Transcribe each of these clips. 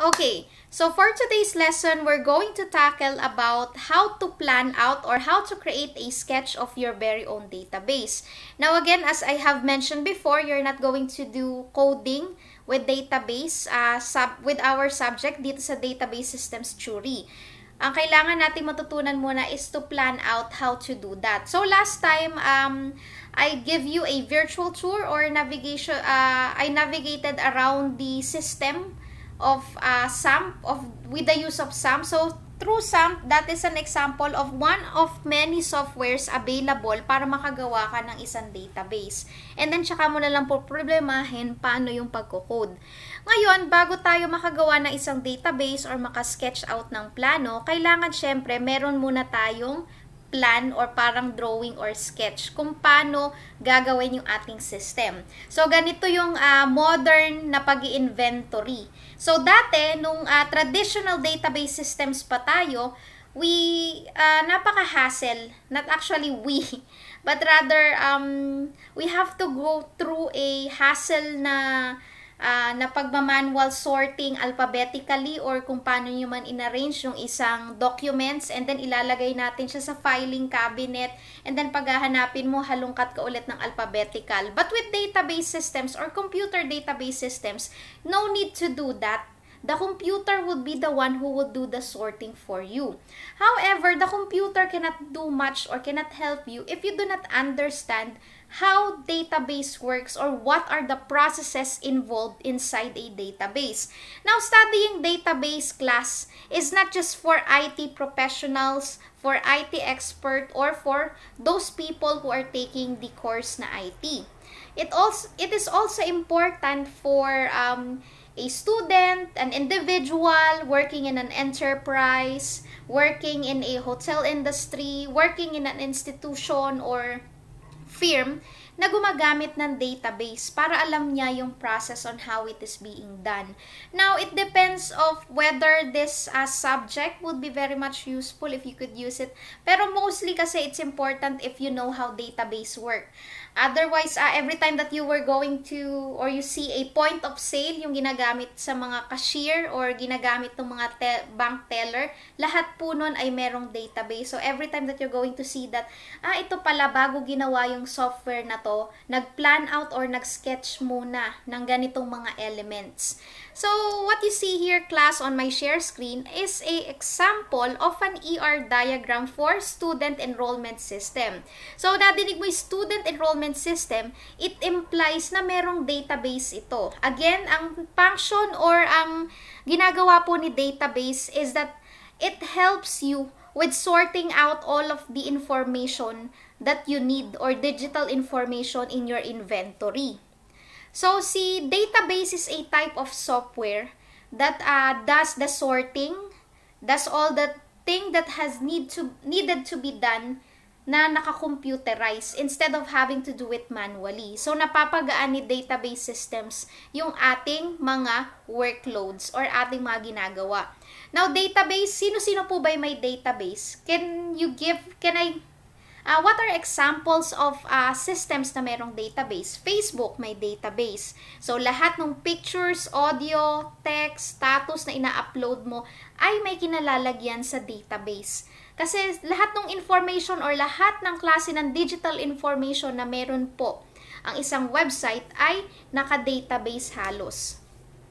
Okay, so for today's lesson, we're going to tackle about how to plan out or how to create a sketch of your very own database. Now again, as I have mentioned before, you're not going to do coding with database uh, sub with our subject dito sa database systems theory. Ang kailangan natin matutunan muna is to plan out how to do that. So last time, um, I give you a virtual tour or navigation, uh, I navigated around the system of uh, SAMP of with the use of SAMP. So through SAMP, that is an example of one of many softwares available para makagawa ka ng isang database. And then, tsaka mo na lang po problemahin paano yung pagkocode. Ngayon, bago tayo makagawa ng isang database or makasketch out ng plano, kailangan syempre meron muna tayong plan or parang drawing or sketch kung paano gagawin yung ating system. So, ganito yung uh, modern na pag inventory So, dati, nung uh, traditional database systems pa tayo, we, uh, napaka-hassle, not actually we, but rather, um, we have to go through a hassle na uh, na pagmamanual sorting alphabetically or kung paano nyo man inarrange yung isang documents and then ilalagay natin siya sa filing cabinet and then paghahanapin mo halungkat ka ulit ng alphabetical. But with database systems or computer database systems, no need to do that the computer would be the one who would do the sorting for you. However, the computer cannot do much or cannot help you if you do not understand how database works or what are the processes involved inside a database. Now, studying database class is not just for IT professionals, for IT expert, or for those people who are taking the course na IT. It, also, it is also important for um, a student, an individual working in an enterprise, working in a hotel industry, working in an institution or firm na gumagamit ng database para alam niya yung process on how it is being done. Now, it depends of whether this uh, subject would be very much useful if you could use it. Pero mostly kasi it's important if you know how database work. Otherwise, uh, every time that you were going to or you see a point of sale, yung ginagamit sa mga cashier or ginagamit ng mga te- bank teller, lahat po nun ay merong database. So, every time that you're going to see that, ah, ito pala bago ginawa yung software na to, nag-plan out or nag-sketch muna ng ganitong mga elements. So what you see here class on my share screen is a example of an ER diagram for student enrollment system. So nadinig mo yung student enrollment system, it implies na merong database ito. Again, ang function or ang ginagawa po ni database is that it helps you with sorting out all of the information that you need or digital information in your inventory. So, si database is a type of software that uh, does the sorting, does all the thing that has need to needed to be done na nakakomputerize instead of having to do it manually. So, napapagaan ni database systems yung ating mga workloads or ating mga ginagawa. Now, database, sino-sino po ba may database? Can you give, can I Uh, what are examples of uh, systems na merong database? Facebook may database. So, lahat ng pictures, audio, text, status na ina-upload mo ay may kinalalagyan sa database. Kasi lahat ng information or lahat ng klase ng digital information na meron po ang isang website ay naka-database halos.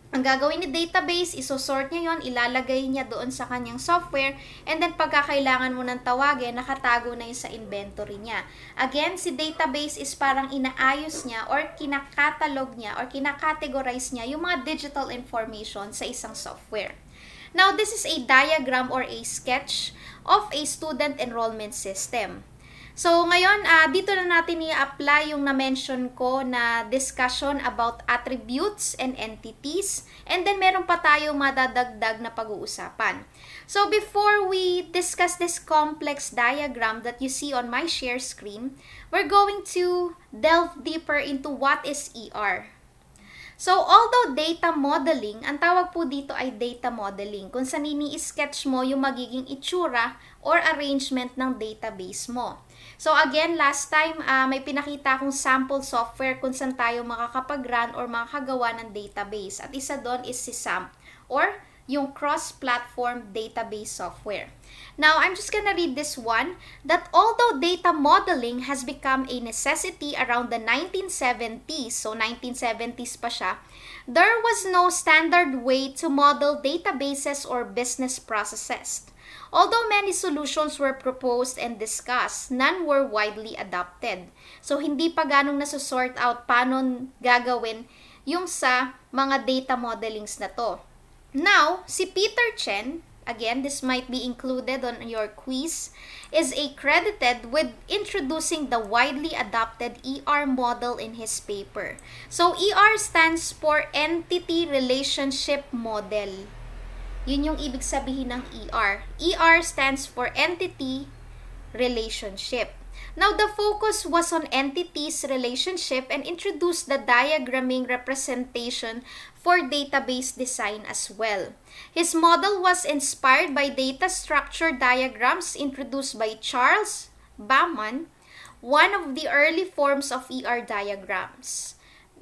Ang gagawin ni database, isosort niya yon, ilalagay niya doon sa kanyang software, and then pagkakailangan mo ng tawagin, nakatago na yun sa inventory niya. Again, si database is parang inaayos niya or kinakatalog niya or kinakategorize niya yung mga digital information sa isang software. Now, this is a diagram or a sketch of a student enrollment system. So, ngayon, uh, dito na natin i-apply yung na-mention ko na discussion about attributes and entities. And then, meron pa tayo madadagdag na pag-uusapan. So, before we discuss this complex diagram that you see on my share screen, we're going to delve deeper into what is ER. So, although data modeling, ang tawag po dito ay data modeling, kung saan ini-sketch mo yung magiging itsura or arrangement ng database mo. So again, last time uh, may pinakita akong sample software kung saan tayo makakapag-run or makakagawa ng database. At isa doon is si SAMP or yung cross-platform database software. Now, I'm just gonna read this one, that although data modeling has become a necessity around the 1970s, so 1970s pa siya, there was no standard way to model databases or business processes. Although many solutions were proposed and discussed, none were widely adopted. So, hindi pa ganong nasosort out paano gagawin yung sa mga data modelings na to. Now, si Peter Chen, again, this might be included on your quiz, is accredited with introducing the widely adopted ER model in his paper. So, ER stands for Entity Relationship Model. Yun yung ibig sabihin ng ER. ER stands for Entity Relationship. Now, the focus was on entities relationship and introduced the diagramming representation for database design as well. His model was inspired by data structure diagrams introduced by Charles Bauman, one of the early forms of ER diagrams.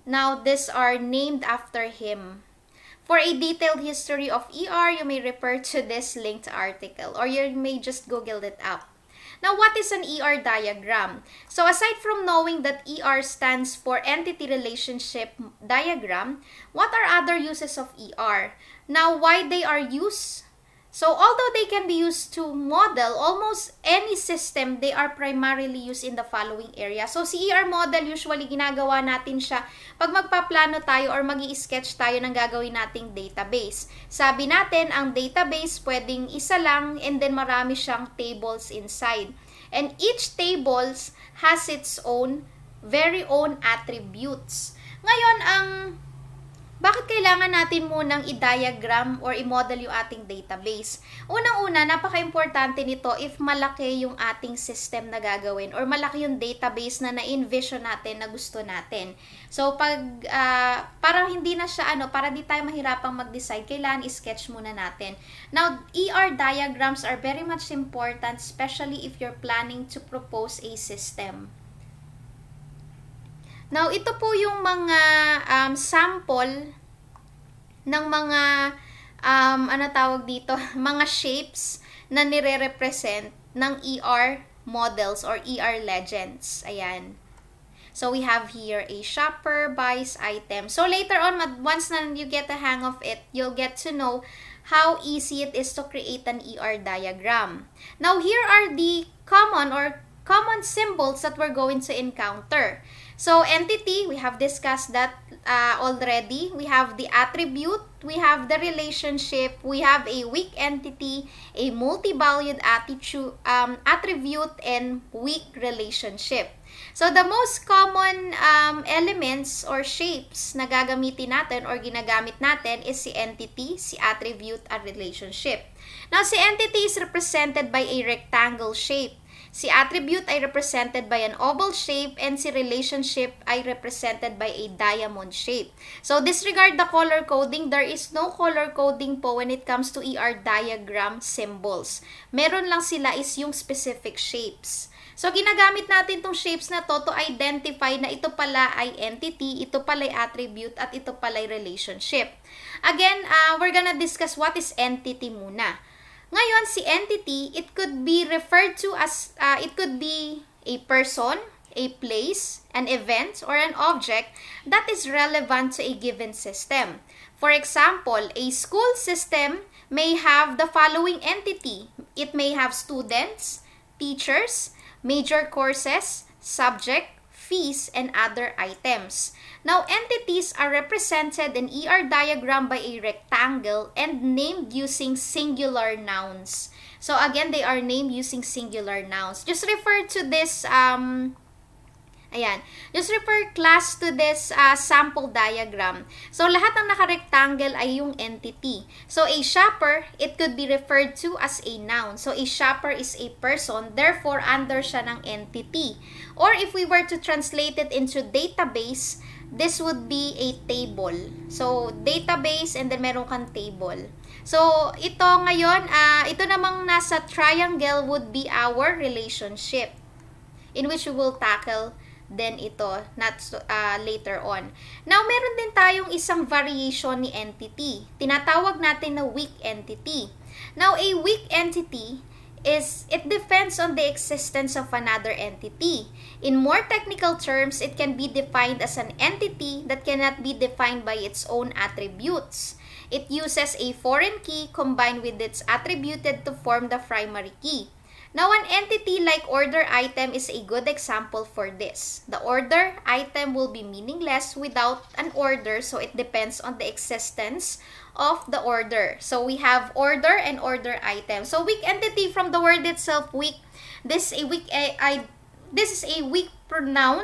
Now, these are named after him. For a detailed history of ER, you may refer to this linked article or you may just Google it up. Now, what is an ER diagram? So, aside from knowing that ER stands for Entity Relationship Diagram, what are other uses of ER? Now, why they are used So although they can be used to model almost any system, they are primarily used in the following area. So CER model, usually ginagawa natin siya pag magpaplano tayo or mag sketch tayo ng gagawin nating database. Sabi natin, ang database pwedeng isa lang and then marami siyang tables inside. And each tables has its own, very own attributes. Ngayon, ang bakit kailangan natin munang i-diagram or i-model yung ating database? Unang-una, napaka-importante nito if malaki yung ating system na gagawin or malaki yung database na na-envision natin na gusto natin. So, pag, uh, para hindi na siya, ano, para di tayo mahirapang mag-decide, kailangan i-sketch muna natin. Now, ER diagrams are very much important, especially if you're planning to propose a system. Now, ito po yung mga um, sample ng mga, um, ano tawag dito, mga shapes na nire-represent ng ER models or ER legends. Ayan. So, we have here a shopper buys item. So, later on, once na you get the hang of it, you'll get to know how easy it is to create an ER diagram. Now, here are the common or common symbols that we're going to encounter. So entity, we have discussed that uh, already. We have the attribute, we have the relationship, we have a weak entity, a multi-valued um, attribute, and weak relationship. So the most common um, elements or shapes na gagamitin natin or ginagamit natin is si entity, si attribute, at relationship. Now, si entity is represented by a rectangle shape. Si attribute ay represented by an oval shape and si relationship ay represented by a diamond shape. So disregard the color coding. There is no color coding po when it comes to ER diagram symbols. Meron lang sila is yung specific shapes. So, ginagamit natin tong shapes na to to identify na ito pala ay entity, ito pala ay attribute, at ito pala ay relationship. Again, uh, we're gonna discuss what is entity muna. Ngayon, si entity, it could be referred to as, uh, it could be a person, a place, an event, or an object that is relevant to a given system. For example, a school system may have the following entity. It may have students, teachers, major courses, subject, fees, and other items. Now, entities are represented in ER diagram by a rectangle and named using singular nouns. So again, they are named using singular nouns. Just refer to this, um, ayan, just refer class to this uh, sample diagram. So lahat ng naka-rectangle ay yung entity. So a shopper, it could be referred to as a noun. So a shopper is a person, therefore under siya ng entity. Or if we were to translate it into database, this would be a table. So, database and then meron kang table. So, ito ngayon, uh, ito namang nasa triangle would be our relationship in which we will tackle then ito not uh, later on. Now, meron din tayong isang variation ni entity. Tinatawag natin na weak entity. Now, a weak entity is it depends on the existence of another entity. In more technical terms, it can be defined as an entity that cannot be defined by its own attributes. It uses a foreign key combined with its attributed to form the primary key. Now, an entity like order item is a good example for this. The order item will be meaningless without an order, so it depends on the existence of the order. So, we have order and order item. So, weak entity from the word itself, weak, this, a weak, I, eh, I, this is a weak pronoun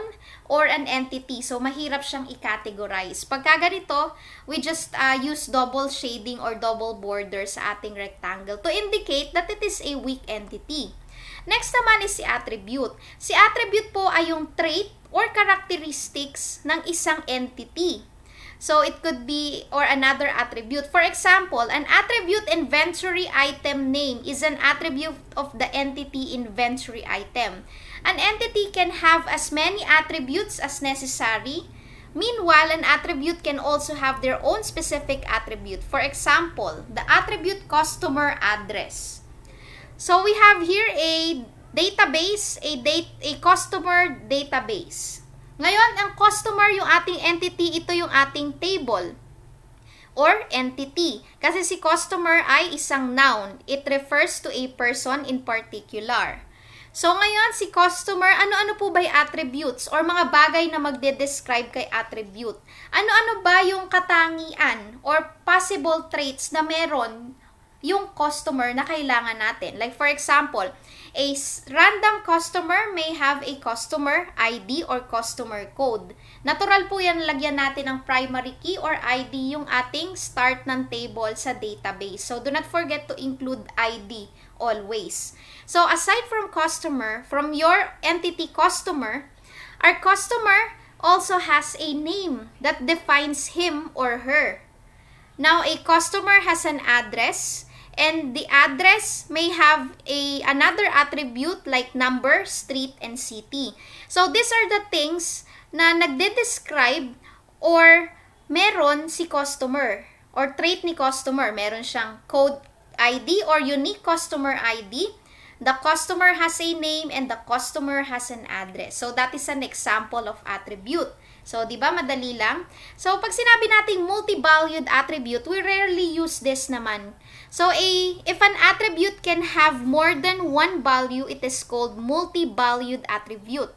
or an entity. So, mahirap siyang i-categorize. Pagka ganito, we just uh, use double shading or double border sa ating rectangle to indicate that it is a weak entity. Next naman is si attribute. Si attribute po ay yung trait or characteristics ng isang entity. So, it could be or another attribute. For example, an attribute inventory item name is an attribute of the entity inventory item. An entity can have as many attributes as necessary. Meanwhile, an attribute can also have their own specific attribute. For example, the attribute customer address. So we have here a database, a, date, a customer database. Ngayon, ang customer, yung ating entity, ito yung ating table or entity. Kasi si customer ay isang noun. It refers to a person in particular. So ngayon, si customer, ano-ano po ba yung attributes or mga bagay na magde-describe kay attribute? Ano-ano ba yung katangian or possible traits na meron yung customer na kailangan natin? Like for example, a random customer may have a customer ID or customer code. Natural po yan, lagyan natin ng primary key or ID yung ating start ng table sa database. So do not forget to include ID always. So aside from customer, from your entity customer, our customer also has a name that defines him or her. Now, a customer has an address and the address may have a another attribute like number, street, and city. So, these are the things na nagde-describe or meron si customer or trait ni customer. Meron siyang code ID or unique customer ID The customer has a name and the customer has an address. So, that is an example of attribute. So, di ba madali lang? So, pag sinabi nating multi-valued attribute, we rarely use this naman. So, a, if an attribute can have more than one value, it is called multi-valued attribute.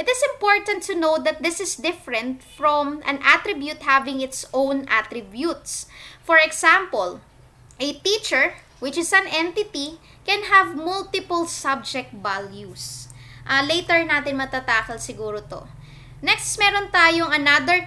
It is important to know that this is different from an attribute having its own attributes. For example, a teacher which is an entity, can have multiple subject values. Uh, later natin matatakal siguro to. Next, meron tayong another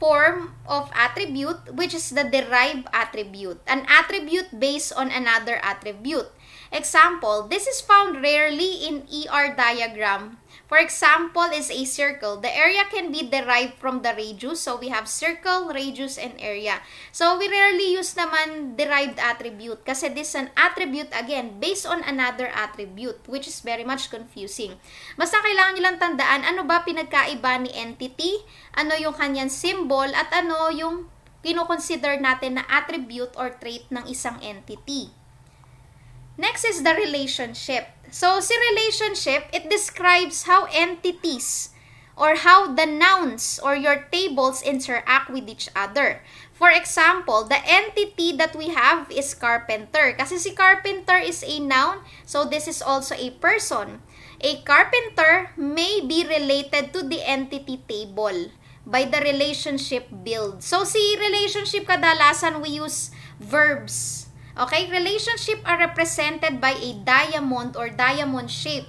form of attribute, which is the derived attribute. An attribute based on another attribute. Example, this is found rarely in ER diagram For example, is a circle. The area can be derived from the radius. So, we have circle, radius, and area. So, we rarely use naman derived attribute kasi this is an attribute again based on another attribute which is very much confusing. Basta kailangan nyo lang tandaan ano ba pinagkaiba ni entity, ano yung kanyang symbol, at ano yung kinoconsider natin na attribute or trait ng isang entity. Next is the relationship. So, si relationship, it describes how entities or how the nouns or your tables interact with each other. For example, the entity that we have is carpenter. Kasi si carpenter is a noun, so this is also a person. A carpenter may be related to the entity table by the relationship build. So, si relationship kadalasan we use verbs Okay? Relationship are represented by a diamond or diamond shape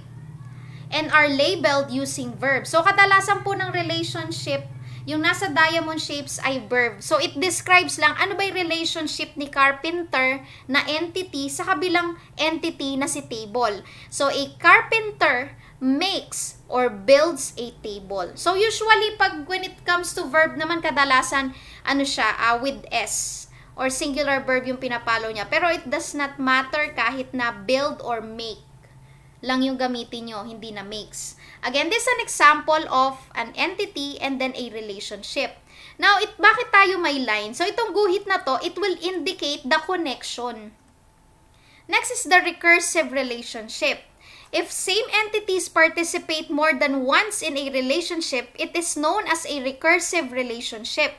and are labeled using verb. So, kadalasan po ng relationship, yung nasa diamond shapes ay verb. So, it describes lang ano ba yung relationship ni carpenter na entity sa kabilang entity na si table. So, a carpenter makes or builds a table. So, usually, pag when it comes to verb naman, kadalasan, ano siya, uh, with S or singular verb yung pinapalo niya. Pero it does not matter kahit na build or make lang yung gamitin nyo, hindi na makes. Again, this is an example of an entity and then a relationship. Now, it, bakit tayo may line? So, itong guhit na to, it will indicate the connection. Next is the recursive relationship. If same entities participate more than once in a relationship, it is known as a recursive relationship.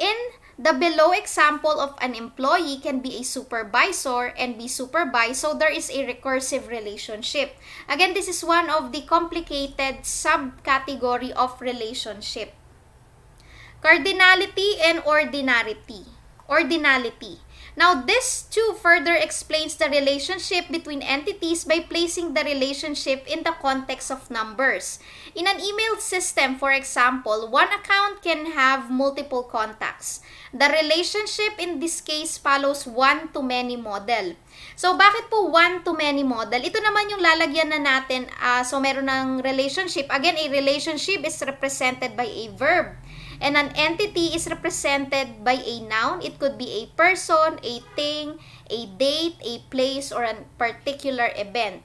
In The below example of an employee can be a supervisor and be supervised, so there is a recursive relationship. Again, this is one of the complicated subcategory of relationship. Cardinality and ordinarity. Ordinality. Now, this too further explains the relationship between entities by placing the relationship in the context of numbers. In an email system, for example, one account can have multiple contacts. The relationship in this case follows one-to-many model. So, bakit po one-to-many model? Ito naman yung lalagyan na natin. Uh, so, meron ng relationship. Again, a relationship is represented by a verb. And an entity is represented by a noun. It could be a person, a thing, a date, a place, or a particular event.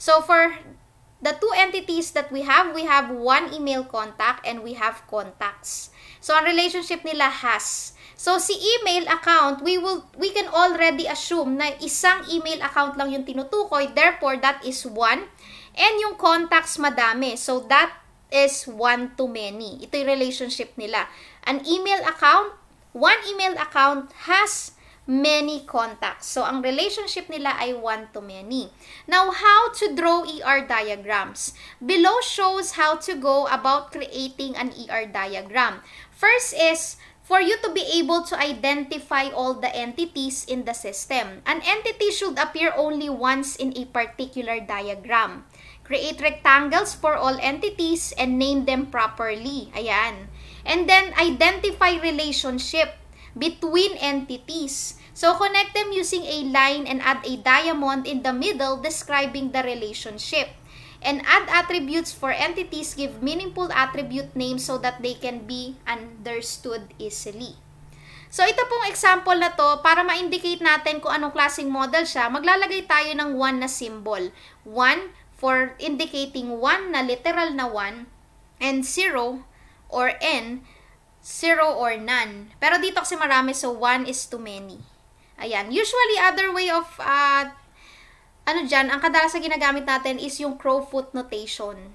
So for the two entities that we have, we have one email contact and we have contacts. So ang relationship nila has. So si email account, we will we can already assume na isang email account lang yung tinutukoy, therefore that is one. And yung contacts madami. So that is one to many. Ito yung relationship nila. An email account, one email account has many contacts. So, ang relationship nila ay one to many. Now, how to draw ER diagrams? Below shows how to go about creating an ER diagram. First is, for you to be able to identify all the entities in the system. An entity should appear only once in a particular diagram. Create rectangles for all entities and name them properly. Ayan. And then, identify relationship between entities. So, connect them using a line and add a diamond in the middle describing the relationship. And add attributes for entities. Give meaningful attribute names so that they can be understood easily. So, ito pong example na to, para ma-indicate natin kung anong klaseng model siya, maglalagay tayo ng one na symbol. One, for indicating 1 na literal na 1 and 0 or n, 0 or none. Pero dito kasi marami, so 1 is too many. Ayan. Usually, other way of, uh, ano diyan ang kadalas ginagamit natin is yung crowfoot notation.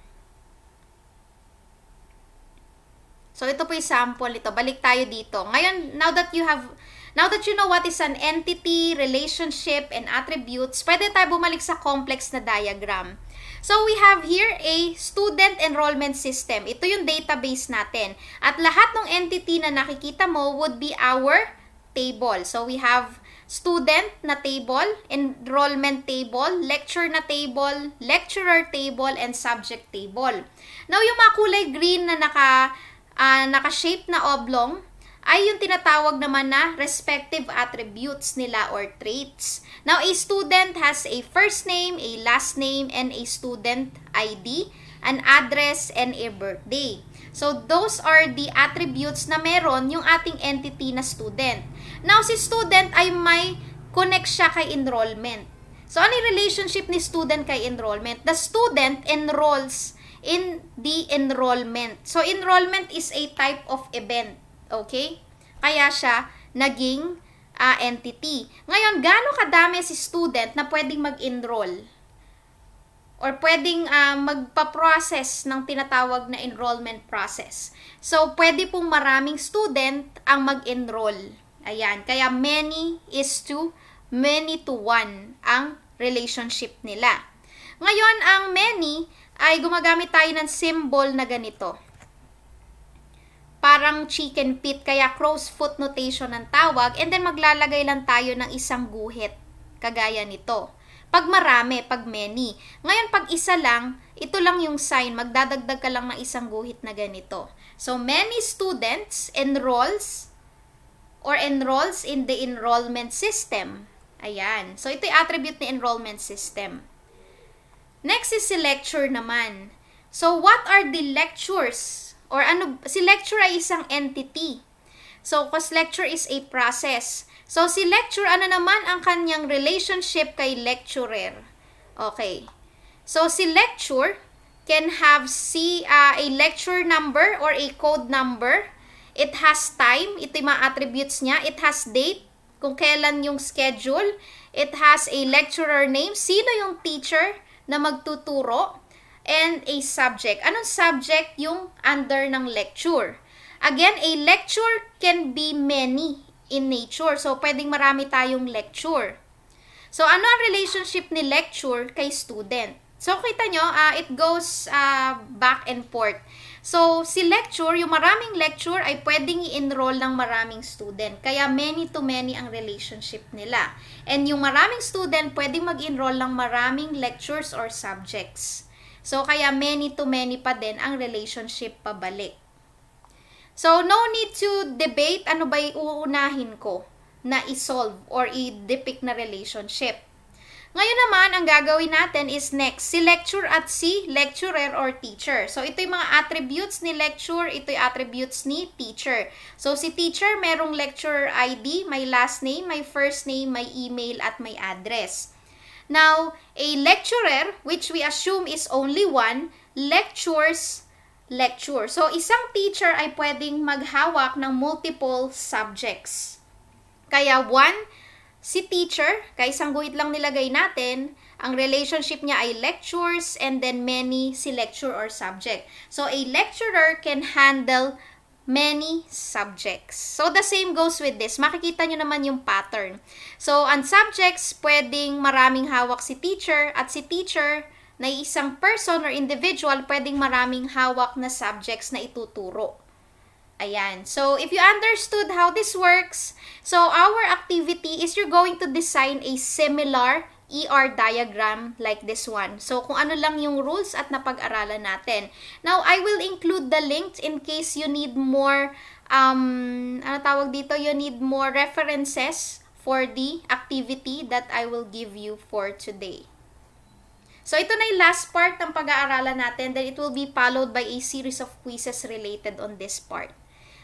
So, ito po yung sample ito. Balik tayo dito. Ngayon, now that you have, now that you know what is an entity, relationship, and attributes, pwede tayo bumalik sa complex na diagram. So we have here a student enrollment system. Ito yung database natin. At lahat ng entity na nakikita mo would be our table. So we have student na table, enrollment table, lecture na table, lecturer table, and subject table. Now, yung mga kulay green na naka, uh, naka-shape na oblong ay yung tinatawag naman na respective attributes nila or traits. Now, a student has a first name, a last name, and a student ID, an address, and a birthday. So, those are the attributes na meron yung ating entity na student. Now, si student ay may connect siya kay enrollment. So, ano yung relationship ni student kay enrollment? The student enrolls in the enrollment. So, enrollment is a type of event. Okay? Kaya siya naging uh, entity. Ngayon, gaano kadami si student na pwedeng mag-enroll? Or pwedeng uh, magpa-process ng tinatawag na enrollment process. So, pwede pong maraming student ang mag-enroll. Ayan. Kaya many is to many to one ang relationship nila. Ngayon, ang many ay gumagamit tayo ng symbol na ganito parang chicken pit, kaya crow's foot notation ang tawag, and then maglalagay lang tayo ng isang guhit, kagaya nito. Pag marami, pag many. Ngayon, pag isa lang, ito lang yung sign, magdadagdag ka lang ng isang guhit na ganito. So, many students enrolls or enrolls in the enrollment system. Ayan. So, ito yung attribute ni enrollment system. Next is si lecture naman. So, what are the lectures Or ano, si lecture ay isang entity. So, cause lecture is a process. So, si lecture, ano naman ang kanyang relationship kay lecturer? Okay. So, si lecture can have si, uh, a lecture number or a code number. It has time. Ito yung mga attributes niya. It has date, kung kailan yung schedule. It has a lecturer name. Sino yung teacher na magtuturo? and a subject. Anong subject yung under ng lecture? Again, a lecture can be many in nature. So, pwedeng marami tayong lecture. So, ano ang relationship ni lecture kay student? So, kita nyo, uh, it goes uh, back and forth. So, si lecture, yung maraming lecture ay pwedeng i-enroll ng maraming student. Kaya many to many ang relationship nila. And yung maraming student, pwedeng mag-enroll ng maraming lectures or subjects. So, kaya many to many pa din ang relationship pabalik. So, no need to debate ano ba uunahin ko na isolve or i-depict na relationship. Ngayon naman, ang gagawin natin is next, si lecture at si lecturer or teacher. So, ito yung mga attributes ni lecture, ito yung attributes ni teacher. So, si teacher, merong lecturer ID, may last name, may first name, may email, at may address. Now, a lecturer, which we assume is only one, lectures lecture. So, isang teacher ay pwedeng maghawak ng multiple subjects. Kaya, one, si teacher, kaya isang guhit lang nilagay natin, ang relationship niya ay lectures and then many si lecture or subject. So, a lecturer can handle many subjects. So, the same goes with this. Makikita nyo naman yung pattern. So, ang subjects, pwedeng maraming hawak si teacher at si teacher na isang person or individual, pwedeng maraming hawak na subjects na ituturo. Ayan. So, if you understood how this works, so our activity is you're going to design a similar ER diagram like this one. So, kung ano lang yung rules at napag-aralan natin. Now, I will include the links in case you need more, um, ano tawag dito, you need more references for the activity that I will give you for today. So, ito na yung last part ng pag-aaralan natin. Then, it will be followed by a series of quizzes related on this part.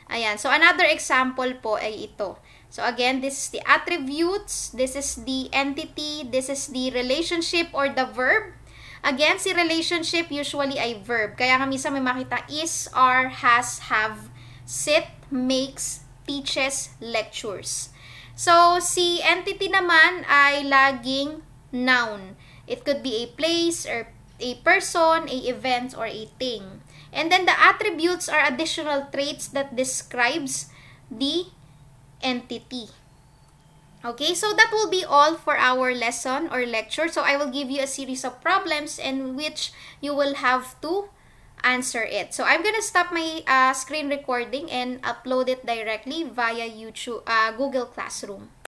Ayan. So, another example po ay ito. So again, this is the attributes, this is the entity, this is the relationship or the verb. Again, si relationship usually ay verb. Kaya nga minsan may makita is, are, has, have, sit, makes, teaches, lectures. So, si entity naman ay laging noun. It could be a place or a person, a event, or a thing. And then the attributes are additional traits that describes the entity. Okay, so that will be all for our lesson or lecture. So I will give you a series of problems in which you will have to answer it. So I'm gonna stop my uh, screen recording and upload it directly via YouTube, uh, Google Classroom.